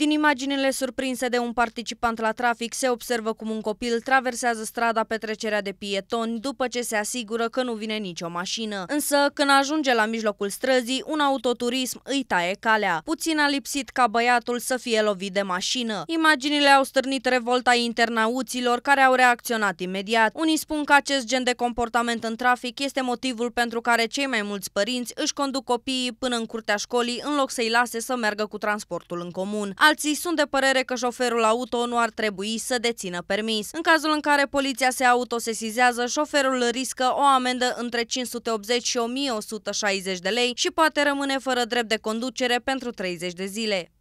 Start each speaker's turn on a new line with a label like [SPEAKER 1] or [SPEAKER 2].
[SPEAKER 1] Din imaginele surprinse de un participant la trafic se observă cum un copil traversează strada pe trecerea de pietoni după ce se asigură că nu vine nicio mașină. Însă, când ajunge la mijlocul străzii, un autoturism îi taie calea. Puțin a lipsit ca băiatul să fie lovit de mașină. Imaginile au stârnit revolta internauților care au reacționat imediat. Unii spun că acest gen de comportament în trafic este motivul pentru care cei mai mulți părinți își conduc copiii până în curtea școlii în loc să-i lase să meargă cu transportul în comun. Alții sunt de părere că șoferul auto nu ar trebui să dețină permis. În cazul în care poliția se autosesizează, șoferul riscă o amendă între 580 și 1160 de lei și poate rămâne fără drept de conducere pentru 30 de zile.